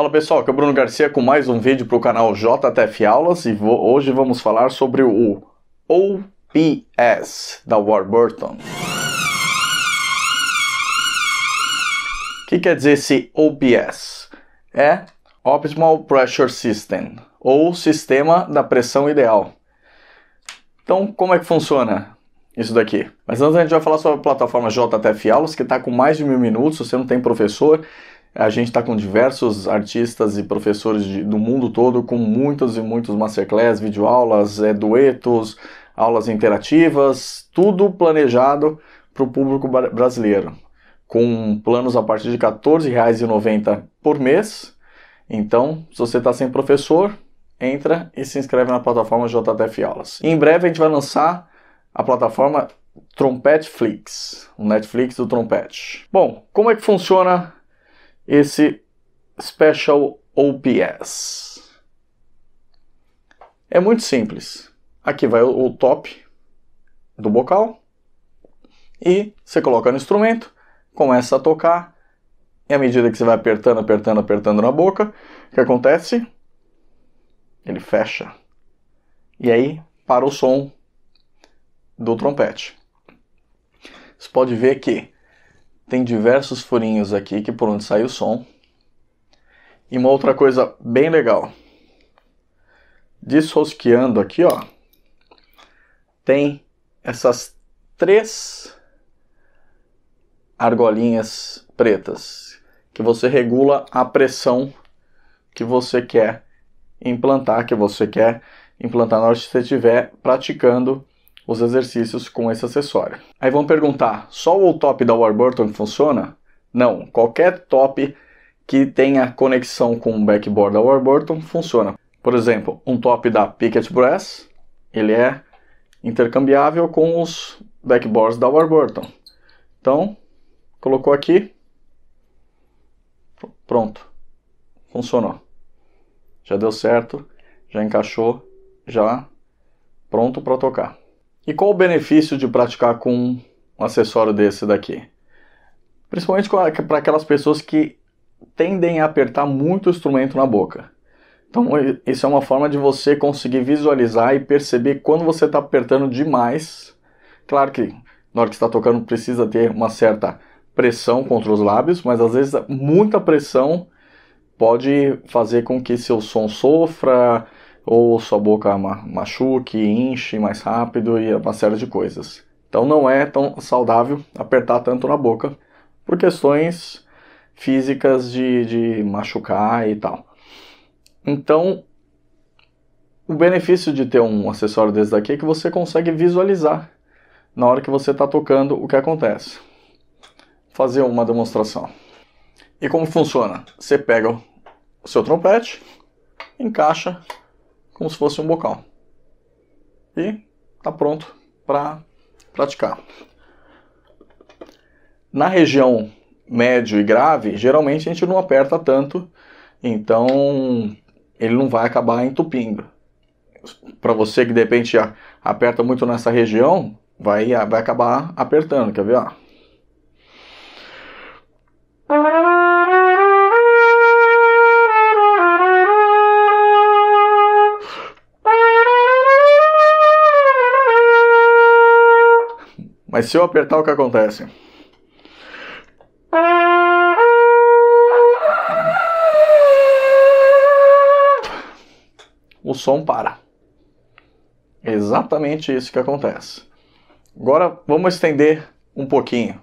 Fala pessoal, aqui é o Bruno Garcia com mais um vídeo para o canal JTF Aulas e hoje vamos falar sobre o OPS da Warburton. O que quer dizer esse OPS? É Optimal Pressure System, ou Sistema da Pressão Ideal. Então, como é que funciona? isso daqui. Mas antes a gente vai falar sobre a plataforma JTF Aulas, que está com mais de mil minutos, se você não tem professor, a gente está com diversos artistas e professores de, do mundo todo, com muitos e muitos masterclass, videoaulas, é, duetos, aulas interativas, tudo planejado para o público brasileiro, com planos a partir de R$ 14,90 por mês. Então, se você está sem professor, entra e se inscreve na plataforma JTF Aulas. E em breve a gente vai lançar a plataforma Flix, o Netflix do trompete. Bom, como é que funciona esse Special OPS. É muito simples. Aqui vai o top do bocal e você coloca no instrumento, começa a tocar e à medida que você vai apertando, apertando, apertando na boca, o que acontece? Ele fecha. E aí para o som do trompete. Você pode ver que tem diversos furinhos aqui que por onde sai o som. E uma outra coisa bem legal. Desrosqueando aqui, ó. Tem essas três argolinhas pretas que você regula a pressão que você quer implantar, que você quer implantar na hora que você estiver praticando os exercícios com esse acessório. Aí vão perguntar, só o top da Warburton funciona? Não, qualquer top que tenha conexão com o backboard da Warburton funciona. Por exemplo, um top da Picket Brass, ele é intercambiável com os backboards da Warburton. Então, colocou aqui, pronto, funcionou. Já deu certo, já encaixou, já pronto para tocar. E qual o benefício de praticar com um acessório desse daqui? Principalmente para aquelas pessoas que tendem a apertar muito o instrumento na boca. Então, isso é uma forma de você conseguir visualizar e perceber quando você está apertando demais. Claro que na hora que está tocando precisa ter uma certa pressão contra os lábios, mas às vezes muita pressão pode fazer com que seu som sofra, ou sua boca machuque, enche mais rápido e uma série de coisas. Então não é tão saudável apertar tanto na boca por questões físicas de, de machucar e tal. Então, o benefício de ter um acessório desse daqui é que você consegue visualizar na hora que você está tocando o que acontece. Vou fazer uma demonstração. E como funciona? Você pega o seu trompete, encaixa como se fosse um bocal. E está pronto para praticar. Na região médio e grave, geralmente a gente não aperta tanto, então ele não vai acabar entupindo. Para você que de repente aperta muito nessa região, vai, vai acabar apertando. Quer ver? Ó. Mas se eu apertar, o que acontece? O som para. exatamente isso que acontece. Agora vamos estender um pouquinho.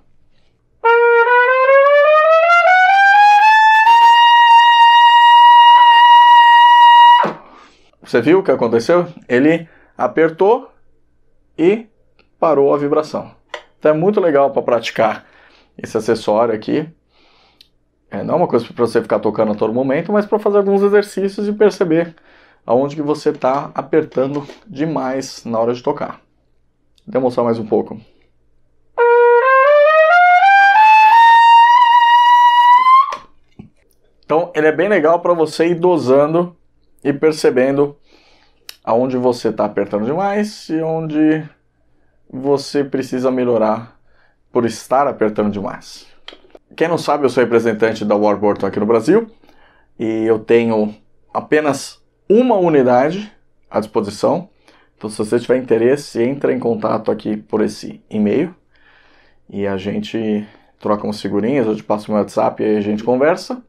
Você viu o que aconteceu? Ele apertou e parou a vibração. Então é muito legal para praticar esse acessório aqui. É, não é uma coisa para você ficar tocando a todo momento, mas para fazer alguns exercícios e perceber aonde que você está apertando demais na hora de tocar. Vou mostrar mais um pouco. Então ele é bem legal para você ir dosando e percebendo aonde você está apertando demais e onde você precisa melhorar por estar apertando demais. Quem não sabe, eu sou representante da Warburton aqui no Brasil e eu tenho apenas uma unidade à disposição. Então, se você tiver interesse, entre em contato aqui por esse e-mail e a gente troca umas figurinhas, eu te passo meu WhatsApp e a gente conversa.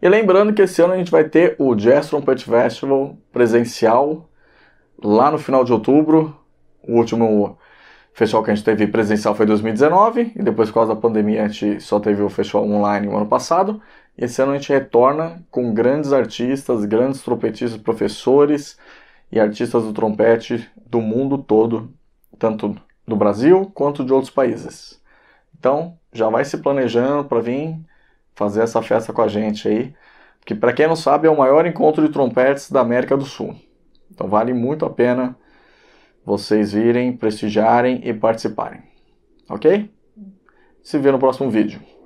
E lembrando que esse ano a gente vai ter o Jazz Trumpet Festival presencial lá no final de outubro, o último o festival que a gente teve presencial foi em 2019, e depois, por causa da pandemia, a gente só teve o festival online no ano passado. esse ano a gente retorna com grandes artistas, grandes trompetistas, professores e artistas do trompete do mundo todo, tanto do Brasil quanto de outros países. Então, já vai se planejando para vir fazer essa festa com a gente aí, que para quem não sabe é o maior encontro de trompetes da América do Sul. Então vale muito a pena vocês virem, prestigiarem e participarem. Ok? Se vê no próximo vídeo.